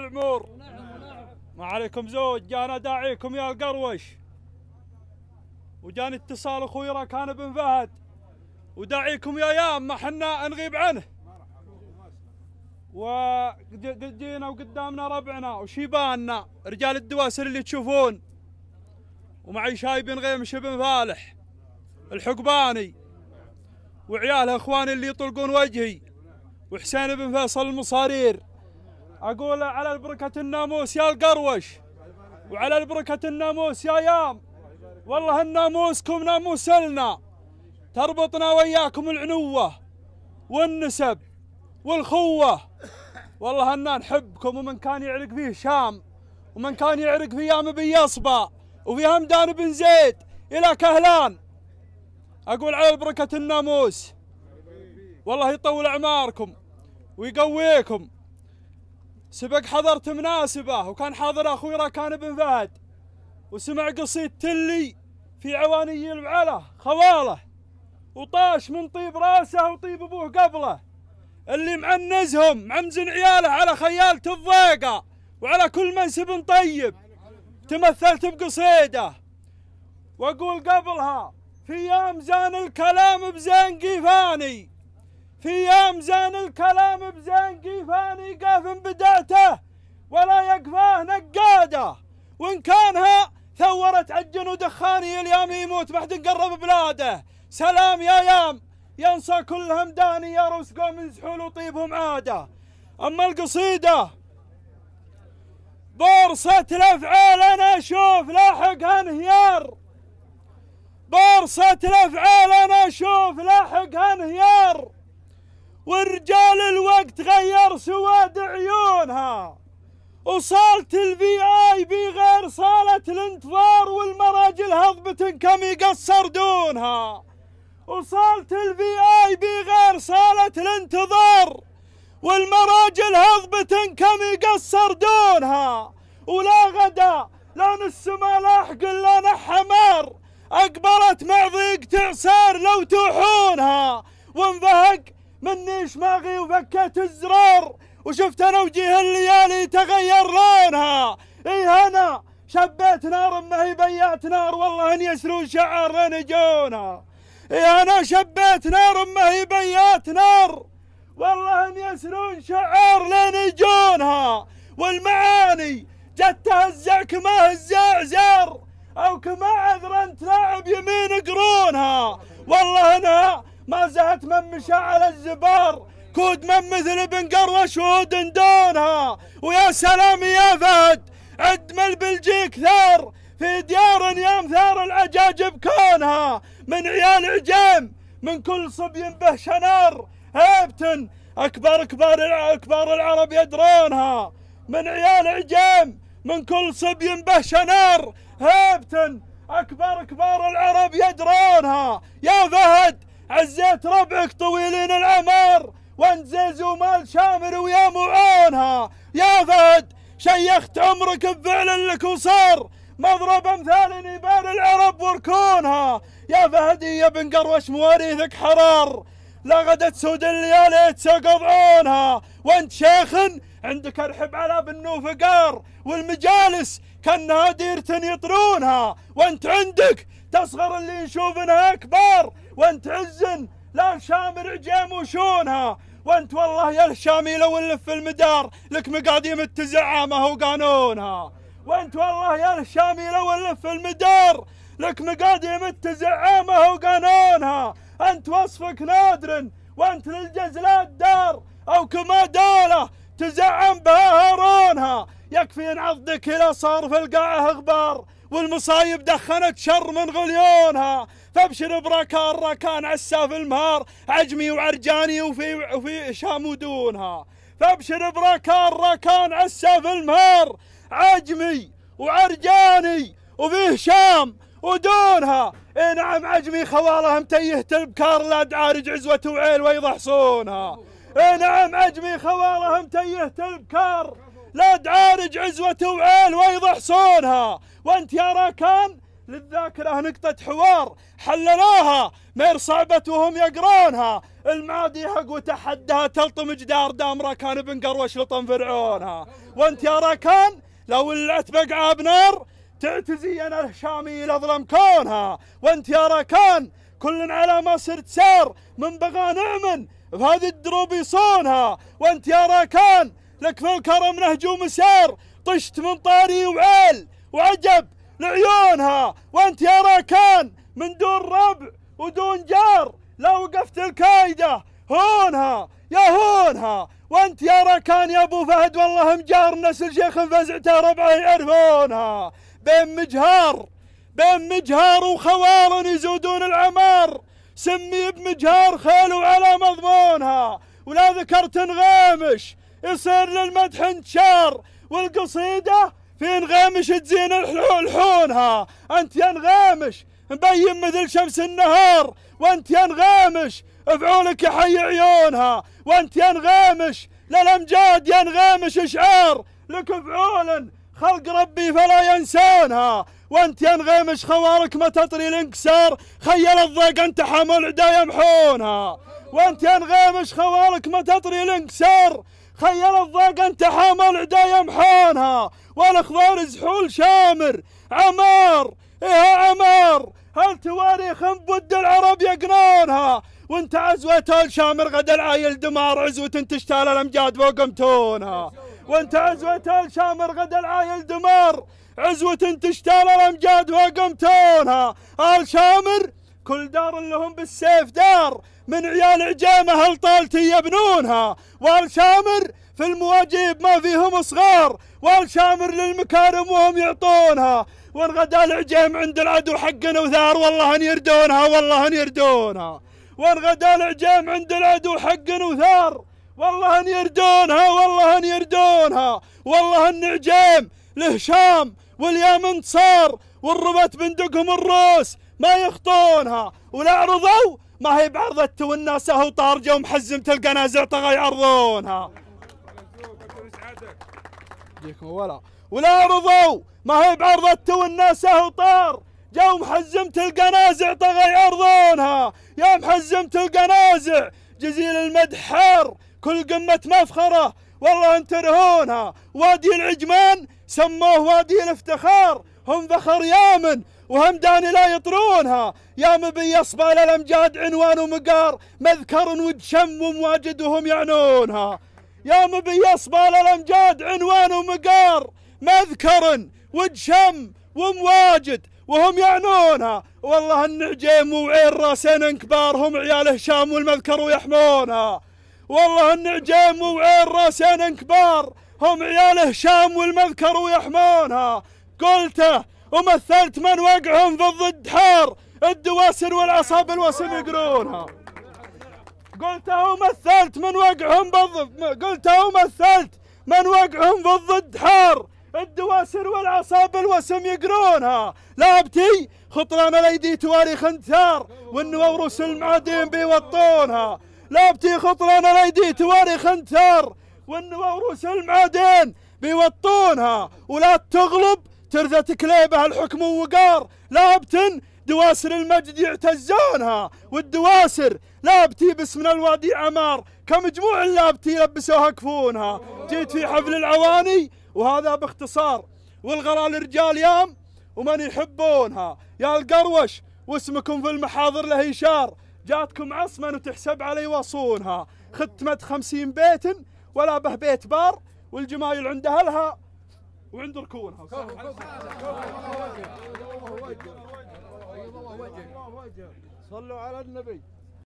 العمور ما عليكم زوج جانا داعيكم يا القروش وجاني اتصال اخوي ركان بن فهد وداعيكم يا يام ما حنا نغيب عنه وجينا وقدامنا ربعنا وشيباننا رجال الدواسر اللي تشوفون ومعي شاي بن غيمش بن فالح الحقباني وعياله اخواني اللي يطلقون وجهي وحسين بن فيصل المصارير اقول على البركه الناموس يا القروش وعلى البركه الناموس يا يام والله الناموسكم ناموس لنا تربطنا وياكم العنوه والنسب والخوه والله انا نحبكم ومن كان يعرق فيه شام ومن كان يعرق في يام بن يصبى وفي همدان بن زيد الى كهلان اقول على بركه الناموس والله يطول اعماركم ويقويكم سبق حضرت مناسبة وكان حاضر أخوي راكان بن فهد وسمع قصيد تلي في عواني المعلة خواله وطاش من طيب راسه وطيب أبوه قبله اللي معنزهم معمزن عياله على خيالته الضيقة وعلى كل منسب طيب تمثلت بقصيده واقول قبلها في يام زان الكلام بزنقي فاني في زين الكلام بزين قيفاني قاف بداته ولا يقفاه نقاده وإن كانها ثورت عجن ودخاني اليوم يموت ما حد بلاده سلام يا يام ينصى كل همداني يا روس قوم زحول وطيبهم عاده اما القصيده بورصة الافعال انا اشوف لاحقها انهيار بورصة الافعال انا اشوف لاحقها انهيار ورجال الوقت غير سواد عيونها وصالة الفي اي بي غير صالة الانتظار والمراجل هضبة كم يقصر دونها وصالة الفي اي بي غير صالة الانتظار والمراجل هضبة كم يقصر دونها ولا غدا لون السما لاحق حقل حمار أقبلت مع ضيق تعسار لو توحونها وانضهق منيش ماغي وفكيت الزرار وشفت انا وجيه الليالي تغير لونها اي هنا شبيت نار ما هي بيات نار والله ان يسرون شعار رنجونا اي انا شبيت نار ما هي بيات نار والله ان يسرون شعار لين يجونها والمعاني جت تهزع كما هزع زار او كما انت لاعب يمين قرونها والله انها ما زهت من على الزبار كود من مثل ابن قروش ودن دونها ويا سلام يا فهد عد من البلجيك ثار في ديار يوم ثار العجاجب كونها من عيال عجام من كل صبي به شنار هيبتن أكبر كبار أكبار العرب يدرونها من عيال عجام من كل صبي به شنار هيبتن أكبر كبار العرب يدرونها يا فهد عزيت ربعك طويلين العمر وانت زي زمال شامر ويا معانها يا فهد شيخت عمرك بفعل لك وصار مضرب امثال نبال العرب وركونها يا فهدي يا بن قروش مواريثك حرار لا غدا تسود الليالي تسقط عونها وانت شيخ عندك الحب على بنو فقار والمجالس كانها ديرة يطرونها وانت عندك تصغر اللي نشوفنها انها اكبر وانت عز لا شامر عجيم وشونها وانت والله يا الشامي لو نلف المدار لك مقاديم التزعامه وقانونها وانت والله يا الشامي لو نلف المدار لك مقاديم التزعامه وقانونها انت وصفك نادر وانت للجزلات دار او كما داله تزعم بها هارونها يكفي ان عضك الى صار في القاعه غبار والمصايب دخنت شر من غليونها تبشر بركان ركان عساف المهار عجمي وعرجاني وفي وفي شام ودونها فابشر بركان ركان عساف المهار عجمي وعرجاني وفيه شام ودونها اي نعم عجمي خوالهم تيه تبكار لا دعارج عزوة وعيل ويضحصونها اي نعم عجمي خوالهم تيه تبكار لا دعارج عزوة وعيل ويضحصونها وانت يا راكان للذاكرة نقطة حوار حللوها مير صعبة وهم يقرونها المعادي حق وتحدها تلطم جدار دام ركان بن قروش لطم فرعونها وانت يا ركان لو ولعت بقعة بنار تعتزي انا الهشامي لظلم كونها وانت يا ركان كل على ما صرت سار من بغى نعمن بهذه الدروب يصونها وانت يا راكان لك في الكرم نهجوم سار طشت من طاري وعيل وعجب لعيونها وانت يا راكان من دون ربع ودون جار لو وقفت الكايدة هونها يا هونها وانت يا راكان يا ابو فهد والله مجار نسل شيخ فزعته ربعه يعرفونها بين مجهار بين مجهار وخوار يزودون العمار سمي بمجهار خيل وعلى مضمونها ولا ذكرت انغامش يصير للمدح انتشار والقصيده في نغامش تزين لحونها انت يا نغامش مبين مثل شمس النهار وانت يا نغامش فعولك حي عيونها وانت يا نغامش للامجاد يا نغامش اشعار لك فعول خلق ربي فلا ينسانها وانت يا نغامش خوارك ما تطري الانكسار خيل الضيق انت حمل عدا يمحونها وانت يا نغامش خوارك ما تطري الانكسار خير الضيق انت حامل عدايا محانها والاخضر زحول شامر عمار ايه عمار هل تواريخ بود العرب يقنانها وانت عزوة الشامر غدا العايل دمار عزوة تشتال الامجاد وقمتونها وانت عزوة الشامر غدا العايل دمار عزوة تشتال الامجاد وقمتونها الشامر كل دار لهم بالسيف دار من عيال عجامة طالتي يبنونها والشامر في المواجيب ما فيهم صغار والشامر للمكارم وهم يعطونها وانغدا العجيم عند العدو حقنا وثار والله ان يردونها والله ان يردونها وانغدا العجيم عند العدو حقنا وثار والله ان يردونها والله ان يردونها والله ان عجيم لهشام واليمن صار والربات بندقهم الروس ما يخطونها ولا عرضوا ما هي بعرضت والناس هو طارجه تلقى القنازع طغى يعرضونها جيكم ولا ولا عرضوا ما هي بعرضت والناس هو طار جو محزمة القنازع طغى يعرضونها يا محزمة القنازع جزيل المدح حار كل قمة مفخرة والله انت رهونها وادي العجمان سموه وادي الافتخار هم فخر يامن وهمداني لا يطرونها يا مبي يصبى للأمجاد عنوان ومقار مذكر ودشم ومواجدهم يعنونها يا مبي يصبى للأمجاد عنوان ومقار مذكر وتشم ومواجد وهم يعنونها والله النعجيم وعين راسين كبار هم عيال هشام والمذكر ويحمونها والله النعجيم وعين راسين كبار هم عيال هشام والمذكر ويحمونها قلته ومثلت من وقعهم الضد حار الدواسر والعصابة الوسم يقرونها قلت ومثلت من وقعهم بالضب قلت ومثلت من وقعهم بالضد حار الدواسر والعصابة الوسم يقرونها لابتي خطران الايدي تواريخ انثار والنوورس المعادين بيوطونها لابتي خطران الايدي تواريخ انثار والنوورس المعادين بيوطونها ولا تغلب ترثة كليبه الحكم ووقار لابتن دواسر المجد يعتزونها والدواسر لابتي باسمنا الوادي عمار كمجموع اللابتي لبسوها كفونها جيت في حفل العواني وهذا باختصار والغرال الرجال يام ومن يحبونها يا القروش واسمكم في المحاضر له إشار جاتكم عصما وتحسب علي وصونها ختمت خمسين بيت ولا به بيت بار والجمايل عند أهلها وعنده ركون صلوا على النبي